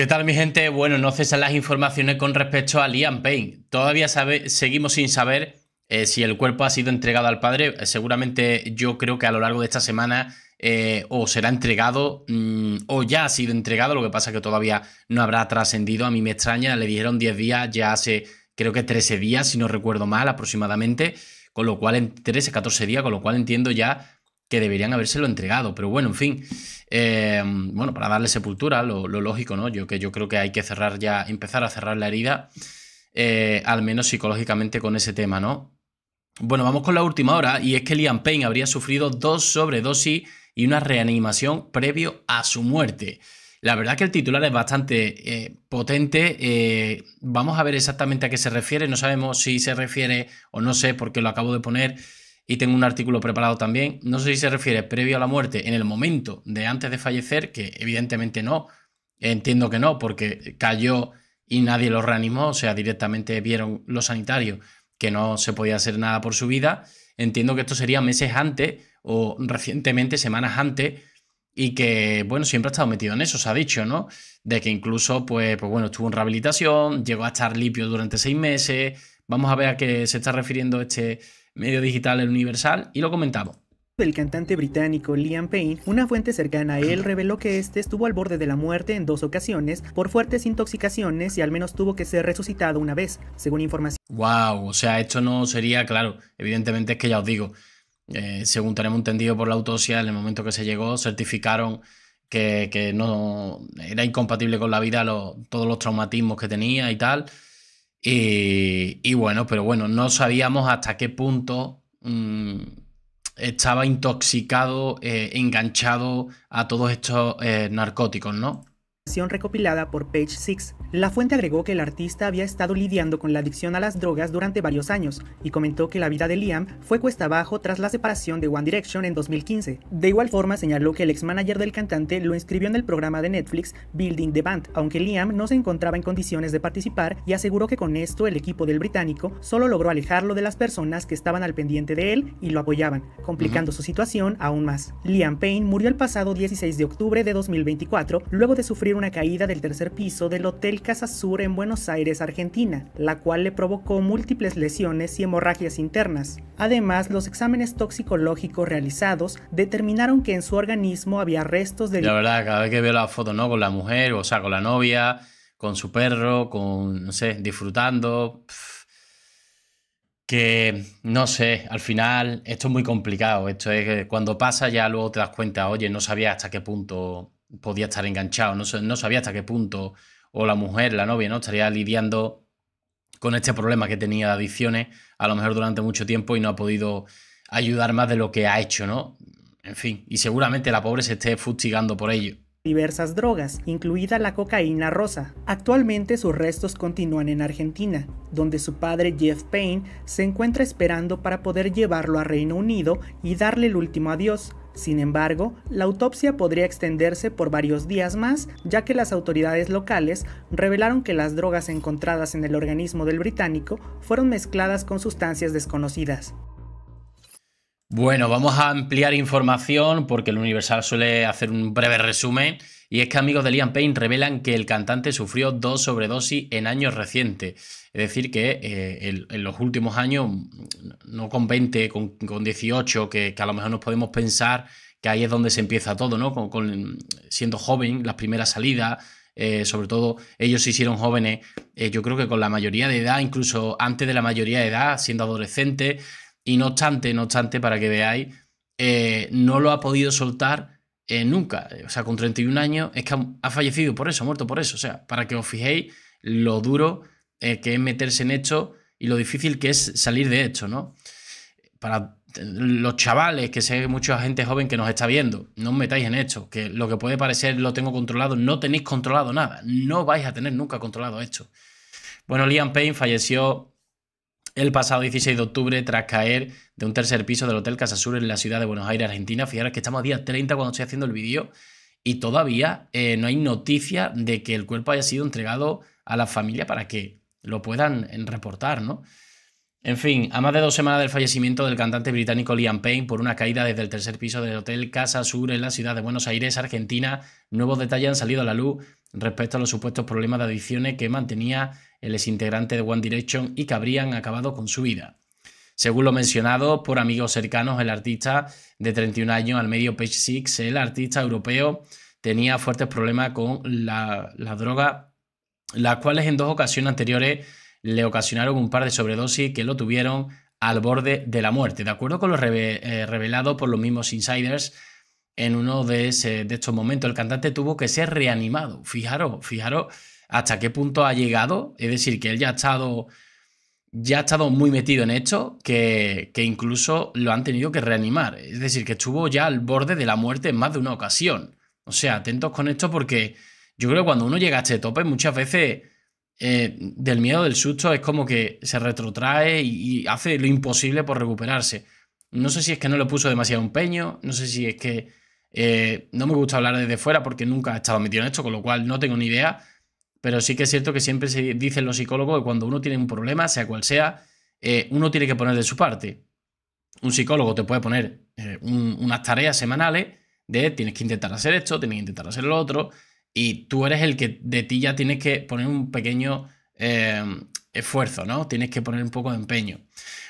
¿Qué tal mi gente? Bueno, no cesan las informaciones con respecto a Liam Payne. Todavía seguimos sin saber eh, si el cuerpo ha sido entregado al padre. Eh, seguramente yo creo que a lo largo de esta semana eh, o será entregado mm, o ya ha sido entregado. Lo que pasa es que todavía no habrá trascendido. A mí me extraña, le dijeron 10 días, ya hace creo que 13 días, si no recuerdo mal aproximadamente. Con lo cual, en 13, 14 días, con lo cual entiendo ya que deberían habérselo entregado. Pero bueno, en fin, eh, bueno, para darle sepultura, lo, lógico, ¿no? Yo, que yo creo que hay que cerrar ya, empezar a cerrar la herida, eh, al menos psicológicamente con ese tema, ¿no? Bueno, vamos con la última hora, y es que Liam Payne habría sufrido dos sobredosis y una reanimación previo a su muerte. La verdad que el titular es bastante eh, potente. vamos a ver exactamente a qué se refiere. No sabemos si se refiere o no sé porque lo acabo de poner y tengo un artículo preparado también. No sé si se refiere previo a la muerte, en el momento de antes de fallecer, que evidentemente no. Entiendo que no, porque cayó y nadie lo reanimó. O sea, directamente vieron los sanitarios que no se podía hacer nada por su vida. Entiendo que esto sería meses antes o recientemente, semanas antes, y que, bueno, siempre ha estado metido en eso, se ha dicho, ¿no? De que incluso, pues, pues bueno, estuvo en rehabilitación, llegó a estar limpio durante seis meses. Vamos a ver a qué se está refiriendo este, medio digital El Universal, y lo comentamos del cantante británico Liam Payne, una fuente cercana a él reveló que este estuvo al borde de la muerte en dos ocasiones por fuertes intoxicaciones y al menos tuvo que ser resucitado una vez, según información. Wow, o sea, esto no sería claro. Evidentemente es que ya os digo, eh, según tenemos entendido por la autopsia, en el momento que se llegó certificaron que, que no era incompatible con la vida lo, todos los traumatismos que tenía y tal. Eh, y, bueno, pero bueno, no sabíamos hasta qué punto mm, estaba intoxicado, eh, enganchado a todos estos eh, narcóticos, ¿no? recopilada por Page Six, la fuente agregó que el artista había estado lidiando con la adicción a las drogas durante varios años y comentó que la vida de Liam fue cuesta abajo tras la separación de One Direction en 2015. De igual forma señaló que el ex manager del cantante lo inscribió en el programa de Netflix Building the Band, aunque Liam no se encontraba en condiciones de participar y aseguró que con esto el equipo del británico solo logró alejarlo de las personas que estaban al pendiente de él y lo apoyaban, complicando su situación aún más. Liam Payne murió el pasado 16 de octubre de 2024 luego de sufrir una caída del tercer piso del Hotel Casa Sur en Buenos Aires, Argentina, la cual le provocó múltiples lesiones y hemorragias internas. Además, los exámenes toxicológicos realizados determinaron que en su organismo había restos de... La verdad, cada vez que veo la foto, ¿no? Con la mujer, o sea, con la novia, con su perro, con, no sé, disfrutando... que no sé, al final esto es muy complicado. Esto es que cuando pasa ya luego te das cuenta, oye, no sabía hasta qué punto podía estar enganchado, no, no sabía hasta qué punto, o la mujer, la novia, ¿no? Estaría lidiando con este problema que tenía de adicciones, a lo mejor durante mucho tiempo y no ha podido ayudar más de lo que ha hecho, ¿no? En fin, y seguramente la pobre se esté fustigando por ello diversas drogas, incluida la cocaína rosa. Actualmente sus restos continúan en Argentina, donde su padre Jeff Payne se encuentra esperando para poder llevarlo a Reino Unido y darle el último adiós, sin embargo, la autopsia podría extenderse por varios días más, ya que las autoridades locales revelaron que las drogas encontradas en el organismo del británico fueron mezcladas con sustancias desconocidas. Bueno, vamos a ampliar información porque el Universal suele hacer un breve resumen. Y es que amigos de Liam Payne revelan que el cantante sufrió dos sobredosis en años recientes. Es decir, que eh, en los últimos años, no con 20, con, 18, que, a lo mejor nos podemos pensar que ahí es donde se empieza todo, ¿no? Con, siendo joven, las primeras salidas, eh, sobre todo ellos se hicieron jóvenes, eh, yo creo que con la mayoría de edad, incluso antes de la mayoría de edad, siendo adolescentes y no obstante, no obstante, para que veáis, eh, no lo ha podido soltar eh, nunca. O sea, con 31 años es que ha, fallecido por eso, muerto por eso. O sea, para que os fijéis lo duro eh, que es meterse en esto y lo difícil que es salir de esto, ¿no? Para los chavales, que sé mucha gente joven que nos está viendo, no os metáis en esto, que lo que puede parecer lo tengo controlado, no tenéis controlado nada, no vais a tener nunca controlado esto. Bueno, Liam Payne falleció el pasado 16 de octubre tras caer de un tercer piso del Hotel Casa Sur en la ciudad de Buenos Aires, Argentina. Fijaros que estamos a día 30 cuando estoy haciendo el vídeo y todavía eh, no hay noticia de que el cuerpo haya sido entregado a la familia para que lo puedan eh, reportar, ¿no? En fin, a más de dos semanas del fallecimiento del cantante británico Liam Payne por una caída desde el tercer piso del Hotel Casa Sur en la ciudad de Buenos Aires, Argentina, nuevos detalles han salido a la luz respecto a los supuestos problemas de adicciones que mantenía el exintegrante de One Direction y que habrían acabado con su vida. Según lo mencionado por amigos cercanos, el artista de 31 años al medio Page Six, el artista europeo, tenía fuertes problemas con la droga, las cuales en dos ocasiones anteriores le ocasionaron un par de sobredosis que lo tuvieron al borde de la muerte. De acuerdo con lo eh, revelado por los mismos insiders, en uno de, de estos momentos. El cantante tuvo que ser reanimado. Fijaros, fijaros hasta qué punto ha llegado. Es decir, que él ya ha estado, ya ha estado muy metido en esto, que, incluso lo han tenido que reanimar. Es decir, que estuvo ya al borde de la muerte en más de una ocasión. O sea, atentos con esto porque yo creo que cuando uno llega a este tope muchas veces... Eh, del miedo, del susto, es como que se retrotrae y hace lo imposible por recuperarse. No sé si es que no le puso demasiado empeño, no sé si es que eh, no me gusta hablar desde fuera porque nunca he estado metido en esto, con lo cual no tengo ni idea, pero sí que es cierto que siempre se dicen los psicólogos que cuando uno tiene un problema, sea cual sea, eh, uno tiene que poner de su parte. Un psicólogo te puede poner eh, unas tareas semanales de tienes que intentar hacer esto, tienes que intentar hacer lo otro, y tú eres el que de ti ya tienes que poner un pequeño esfuerzo, ¿no? Tienes que poner un poco de empeño.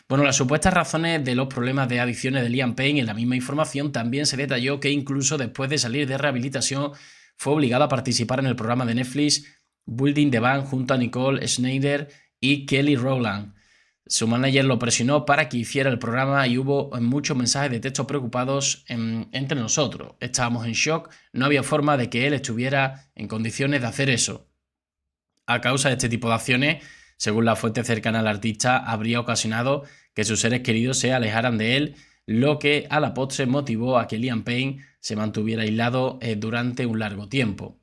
Bueno, las supuestas razones de los problemas de adicciones de Liam Payne en la misma información también se detalló que incluso después de salir de rehabilitación fue obligado a participar en el programa de Netflix Building the Band junto a Nicole Schneider y Kelly Rowland. Su manager lo presionó para que hiciera el programa y hubo muchos mensajes de texto preocupados entre nosotros. Estábamos en shock, no había forma de que él estuviera en condiciones de hacer eso. A causa de este tipo de acciones, según la fuente cercana al artista, habría ocasionado que sus seres queridos se alejaran de él, lo que a la postre motivó a que Liam Payne se mantuviera aislado eh, durante un largo tiempo.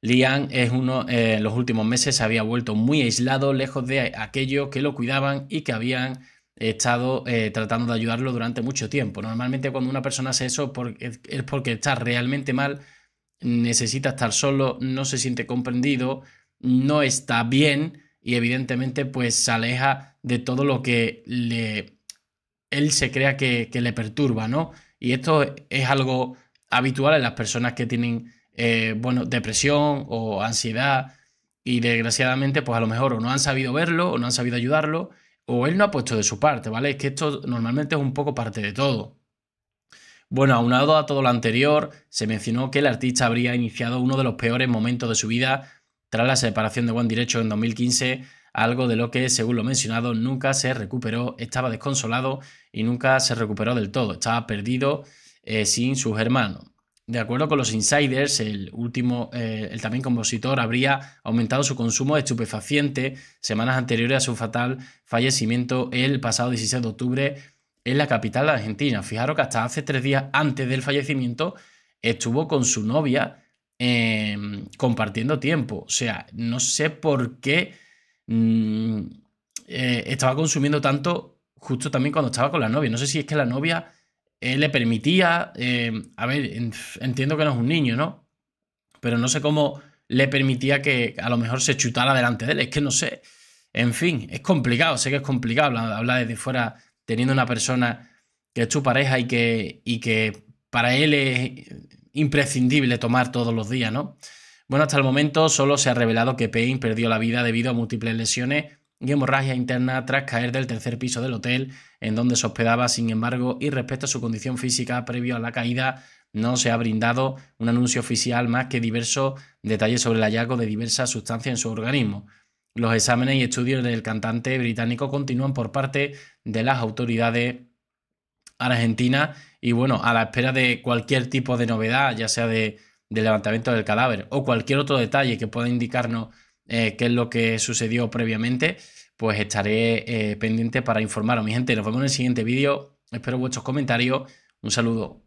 Liam es uno, eh, en los últimos meses se había vuelto muy aislado, lejos de aquellos que lo cuidaban y que habían estado eh, tratando de ayudarlo durante mucho tiempo. Normalmente cuando una persona hace eso es porque está realmente mal, necesita estar solo, no se siente comprendido, no está bien y evidentemente pues se aleja de todo lo que él se crea que, le perturba, ¿no? Y esto es algo habitual en las personas que tienen, eh, bueno, depresión o ansiedad y desgraciadamente pues a lo mejor o no han sabido verlo o no han sabido ayudarlo o él no ha puesto de su parte, ¿vale? Es que esto normalmente es un poco parte de todo. Bueno, aunado a todo lo anterior, se mencionó que el artista habría iniciado uno de los peores momentos de su vida tras la separación de Juan Derecho en 2015, algo de lo que, según lo mencionado, nunca se recuperó, estaba desconsolado y nunca se recuperó del todo, estaba perdido eh, sin sus hermanos. De acuerdo con los insiders, el último, eh, el también compositor, habría aumentado su consumo de estupefacientes semanas anteriores a su fatal fallecimiento el pasado 16 de octubre en la capital argentina. Fijaros que hasta hace tres días antes del fallecimiento estuvo con su novia Em, compartiendo tiempo. O sea, no sé por qué mm, eh, estaba consumiendo tanto justo también cuando estaba con la novia. No sé si es que la novia eh, le permitía, em, a ver, entiendo que no es un niño, ¿no? Pero no sé cómo le permitía que a lo mejor se chutara delante de él. Es que no sé. En fin, es complicado, sé que es complicado hablar, desde fuera teniendo una persona que es tu pareja y que, y que para él es imprescindible tomar todos los días, ¿no? Bueno, hasta el momento solo se ha revelado que Payne perdió la vida debido a múltiples lesiones y hemorragia interna tras caer del tercer piso del hotel en donde se hospedaba, sin embargo, y respecto a su condición física previo a la caída, no se ha brindado un anuncio oficial más que diversos detalles sobre el hallazgo de diversas sustancias en su organismo. Los exámenes y estudios del cantante británico continúan por parte de las autoridades Argentina y bueno, a la espera de cualquier tipo de novedad, ya sea de, levantamiento del cadáver o cualquier otro detalle que pueda indicarnos eh, qué es lo que sucedió previamente, pues estaré eh, pendiente para informaros. Mi gente, nos vemos en el siguiente vídeo. Espero vuestros comentarios. Un saludo.